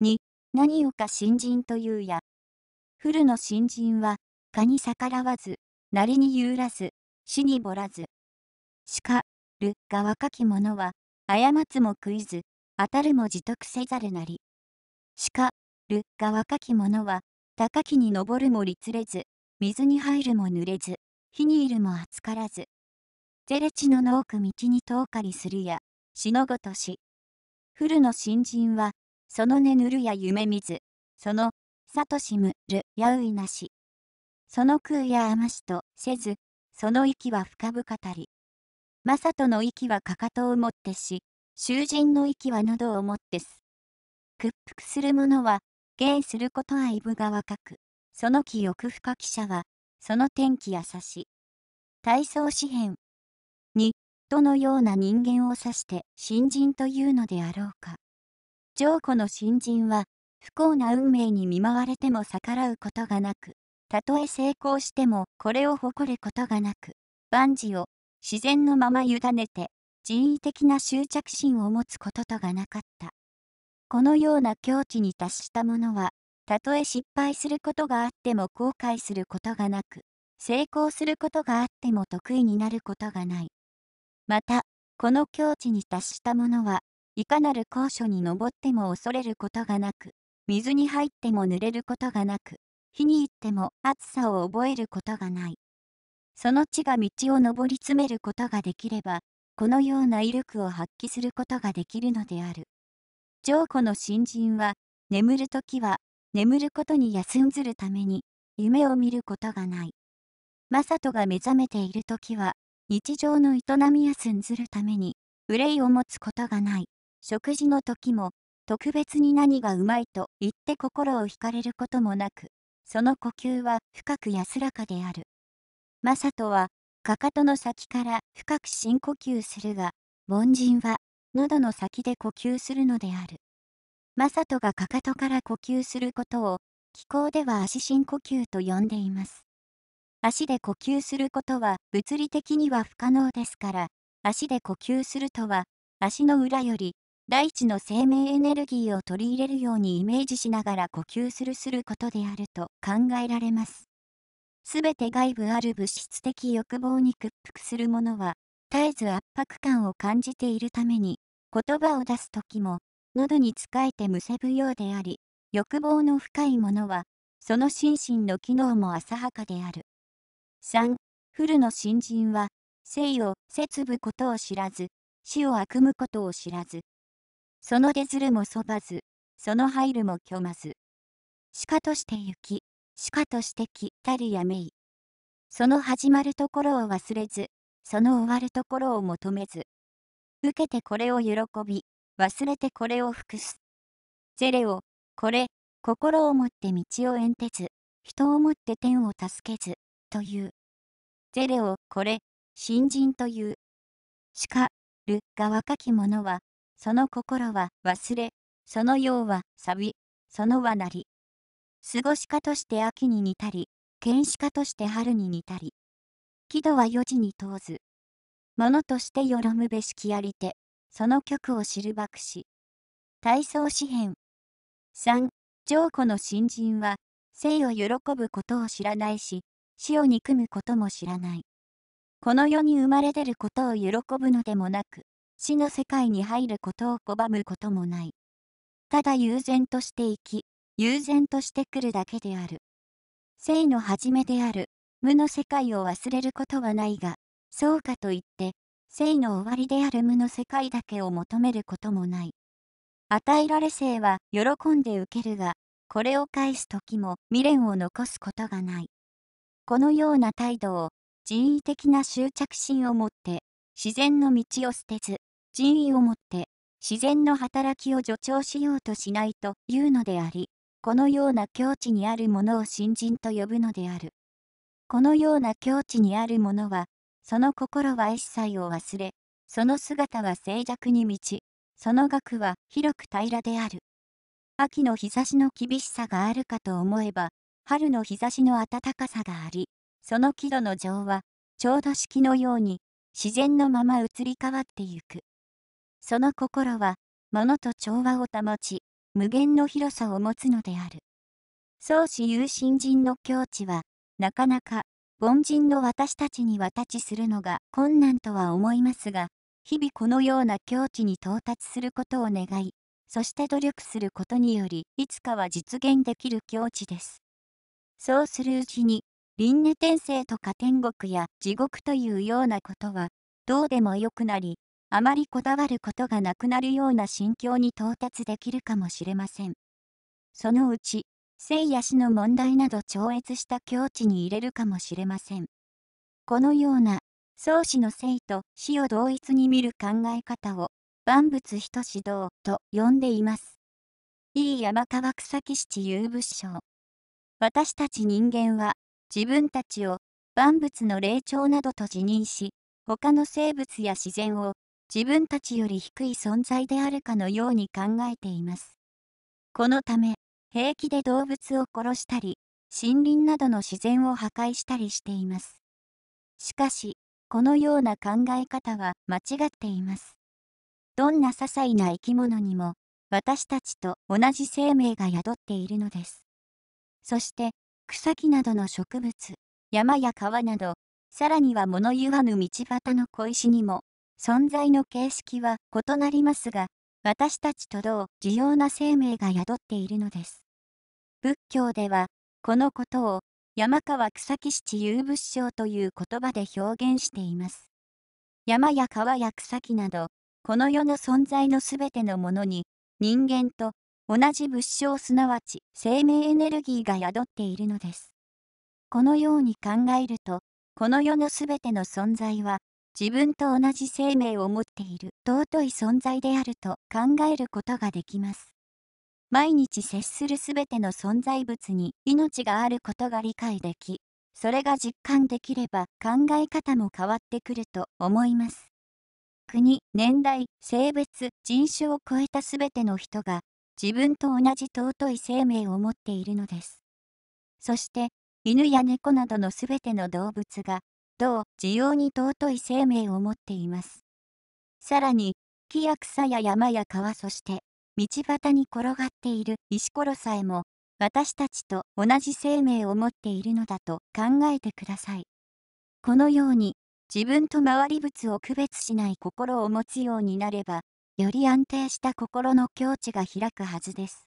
に何をか新人というや。古の新人は、蚊に逆らわず、なりに揺らず、死にぼらず。しか、るが若き者は、過つも食いず、当たるも自得せざるなり。しか、るが若き者は、高きに登るも立れず、水に入るも濡れず、火にいるも暑からず。ゼレチの農区道に遠かりするや、死のごとし。古の新人は、そのねぬるや夢見ず、その、さとしむるやういなし。その空やあましとせず、その息は深々たり。まさとの息はかかとをもってし、囚人の息は喉をもってす。屈服する者は、芸することはいぶが若く、その記憶深き者は、その天気優し。体操詩編。に、どのような人間を指して新人というのであろうか。上古の新人は、不幸な運命に見舞われても逆らうことがなく、たとえ成功してもこれを誇ることがなく、万事を自然のまま委ねて、人為的な執着心を持つこととがなかった。このような境地に達した者は、たとえ失敗することがあっても後悔することがなく、成功することがあっても得意になることがない。また、この境地に達した者は、いかなる高所に登っても恐れることがなく、水に入っても濡れることがなく、火に行っても暑さを覚えることがない。その地が道を登り詰めることができれば、このような威力を発揮することができるのである。上古の新人は、眠る時は、眠ることに休んずるために、夢を見ることがない。マサトが目覚めている時は、日常の営みやすんずるために、憂いを持つことがない。食事の時も、特別に何がうまいと言って心を惹かれることもなく、その呼吸は深く安らかである。正人は、かかとの先から深く深呼吸するが、凡人は、喉の先で呼吸するのである。正人がかかとから呼吸することを、気候では足深呼吸と呼んでいます。足で呼吸することは物理的には不可能ですから、足で呼吸するとは、足の裏より大地の生命エネルギーを取り入れるようにイメージしながら呼吸するすることであると考えられます。すべて外部ある物質的欲望に屈服するものは、絶えず圧迫感を感じているために、言葉を出す時も、喉に仕えてむせぶようであり、欲望の深いものは、その心身の機能も浅はかである。3. 古の新人は、生を節ぶことを知らず、死を悪むことを知らず、その出ずるもそばず、その入るも虚まず。鹿として行き、鹿としてったるやめい。その始まるところを忘れず、その終わるところを求めず。受けてこれを喜び、忘れてこれを服す。ゼレを、これ、心をもって道を縁てず、人をもって天を助けず、という。ゼレを、これ、新人という。しか、るが若き者は、その心は忘れ、その用は錆び、そのはなり。過ごし家として秋に似たり、剣士家として春に似たり。喜怒は四時に問ず。物としてよろむべしきありて、その曲を知るばくし。体操詩編。3、上古の新人は、生を喜ぶことを知らないし、死を憎むことも知らない。この世に生まれ出ることを喜ぶのでもなく、死の世界に入ることを拒むこともない。ただ悠然として生き、悠然としてくるだけである。生の始めである、無の世界を忘れることはないが、そうかといって、生の終わりである無の世界だけを求めることもない。与えられ生は喜んで受けるが、これを返す時も未練を残すことがない。このような態度を人為的な執着心を持って自然の道を捨てず人意をもって自然の働きを助長しようとしないというのであり、このような境地にあるものを新人と呼ぶのである。このような境地にあるものは、その心は一切を忘れ、その姿は静寂に満ち、その額は広く平らである。秋の日差しの厳しさがあるかと思えば、春の日差しの暖かさがあり、その気度の情は、ちょうど式のように、自然のまま移り変わってゆく。その心は、物と調和を保ち、無限の広さを持つのである。創始有心人の境地は、なかなか、凡人の私たちに渡ちするのが困難とは思いますが、日々このような境地に到達することを願い、そして努力することにより、いつかは実現できる境地です。そうするうちに、輪廻転生とか天国や地獄というようなことは、どうでもよくなり、あまりこだわることがなくなるような心境に到達できるかもしれません。そのうち、生や死の問題など超越した境地に入れるかもしれません。このような、創始の生と死を同一に見る考え方を、万物人指導と呼んでいます。いい山川草木七遊仏性。私たち人間は、自分たちを万物の霊長などと自認し、他の生物や自然を自分たちより低い存在であるかのように考えています。このため、平気で動物を殺したり、森林などの自然を破壊したりしています。しかし、このような考え方は間違っています。どんな些細な生き物にも、私たちと同じ生命が宿っているのです。そして、草木などの植物、山や川など、さらには物言わぬ道端の小石にも、存在の形式は異なりますが、私たちと同重要な生命が宿っているのです。仏教では、このことを山川草木七遊仏性という言葉で表現しています。山や川や草木など、この世の存在のすべてのものに、人間と同じ仏性すなわち生命エネルギーが宿っているのです。このように考えると、この世のすべての存在は、自分と同じ生命を持っている尊い存在であると考えることができます。毎日接するすべての存在物に命があることが理解でき、それが実感できれば考え方も変わってくると思います。国、年代、性別、人種を超えたすべての人が自分と同じ尊い生命を持っているのです。そして、犬や猫などのすべての動物が同需要に尊い生命を持っています。さらに、木や草や山や川そして、道端に転がっている石ころさえも、私たちと同じ生命を持っているのだと考えてください。このように、自分と周り物を区別しない心を持つようになれば、より安定した心の境地が開くはずです。